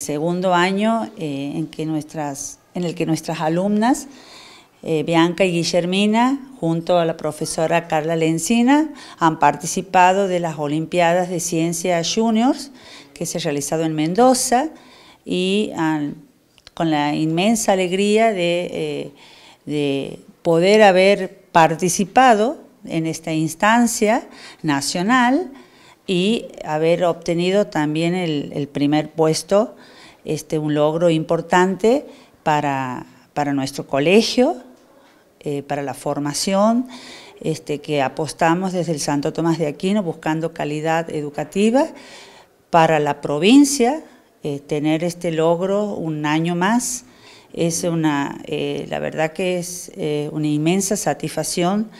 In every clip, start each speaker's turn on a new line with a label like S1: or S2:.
S1: segundo año eh, en, que en el que nuestras alumnas, eh, Bianca y Guillermina, junto a la profesora Carla Lencina, han participado de las Olimpiadas de Ciencia Juniors, que se ha realizado en Mendoza, y con la inmensa alegría eh, de poder haber participado en esta instancia nacional, y haber obtenido también el, primer puesto, este, un logro importante para, para nuestro colegio, eh, para la formación, este, que apostamos desde el Santo Tomás de Aquino buscando calidad educativa para la provincia, eh, tener este logro un año más. Es una, eh, la verdad que es una inmensa satisfacción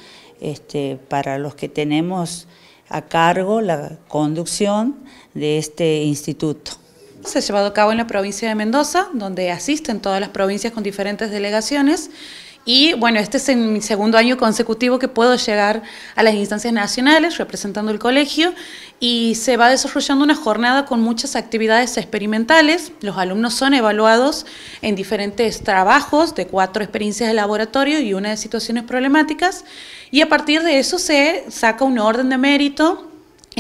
S1: este, para los que tenemos a cargo la conducción de este instituto. Se ha llevado a cabo
S2: en la provincia de Mendoza, donde asisten todas las provincias con diferentes delegaciones. Y bueno, este es mi segundo año consecutivo que puedo llegar a las instancias nacionales representando el colegio y se va desarrollando una jornada con muchas actividades experimentales. Los alumnos son evaluados en diferentes trabajos de cuatro experiencias de laboratorio y una de situaciones problemáticas y a partir de eso se saca un orden de mérito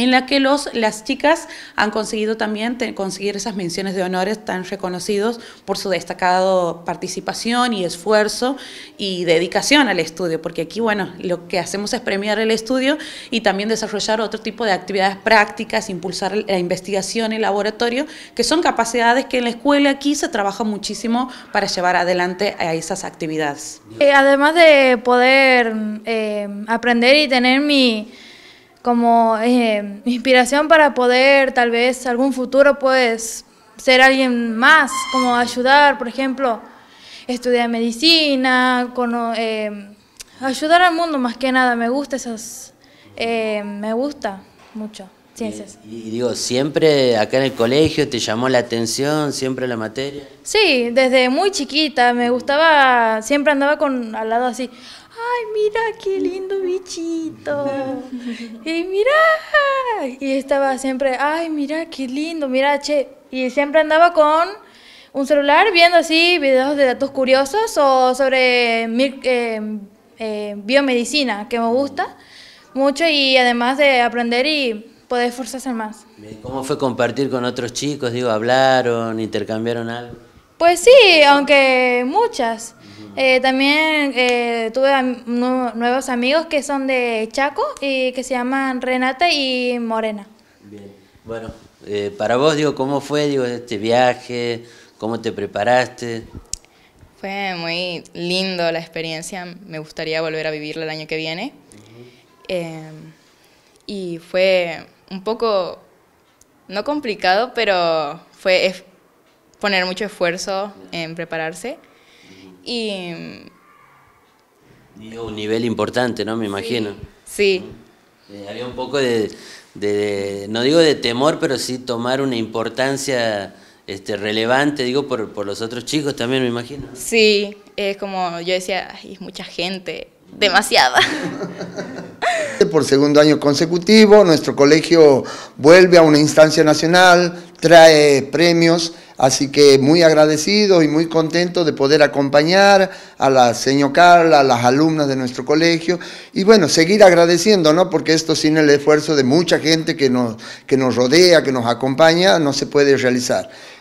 S2: en la que los, las chicas han conseguido también conseguir esas menciones de honores tan reconocidos por su destacado participación y esfuerzo y dedicación al estudio, porque aquí, bueno, lo que hacemos es premiar el estudio y también desarrollar otro tipo de actividades prácticas, impulsar la investigación, el laboratorio, que son capacidades que en la escuela aquí se trabaja muchísimo para llevar adelante a esas actividades.
S3: Eh, además de poder eh, aprender y tener mi como eh, inspiración para poder tal vez algún futuro puedes ser alguien más, como ayudar, por ejemplo, estudiar medicina, con, eh, ayudar al mundo más que nada, me gusta esas, eh, me gusta mucho. Ciencias.
S4: Y, y, digo, ¿siempre acá en el colegio te llamó la atención, siempre la materia?
S3: Sí, desde muy chiquita me gustaba, siempre andaba con al lado así, ay, mira qué lindo bichito. Y mira, y estaba siempre, ay, mira qué lindo, mira, che. Y siempre andaba con un celular viendo así videos de datos curiosos o sobre eh, eh, biomedicina, que me gusta mucho y además de aprender y poder esforzarse más.
S4: ¿Cómo fue compartir con otros chicos? Digo, ¿hablaron, intercambiaron algo?
S3: Pues sí, aunque muchas. Eh, también eh, tuve nuevos amigos que son de Chaco y que se llaman Renata
S5: y Morena.
S4: Bien. Bueno, eh, para vos, digo, ¿cómo fue digo, este viaje? ¿Cómo te preparaste?
S5: Fue muy lindo la experiencia. Me gustaría volver a vivirla el año que viene. Em, y fue un poco, no complicado, pero fue poner mucho esfuerzo en prepararse. Y.
S4: y un nivel importante, ¿no? Me imagino. Sí. Eh, había un poco de, no digo de temor, pero sí tomar una importancia este, relevante, digo, por, los otros chicos también, me imagino.
S5: Sí, es como yo decía, es mucha gente, demasiada.
S4: Por segundo año consecutivo, nuestro colegio vuelve a una instancia nacional, trae premios. Así que muy agradecido y muy contento de poder acompañar a la señora Carla, a las alumnas de nuestro colegio y bueno, seguir agradeciendo, ¿no? Porque esto sin el esfuerzo de
S1: mucha gente que nos rodea, que nos acompaña, no se puede realizar.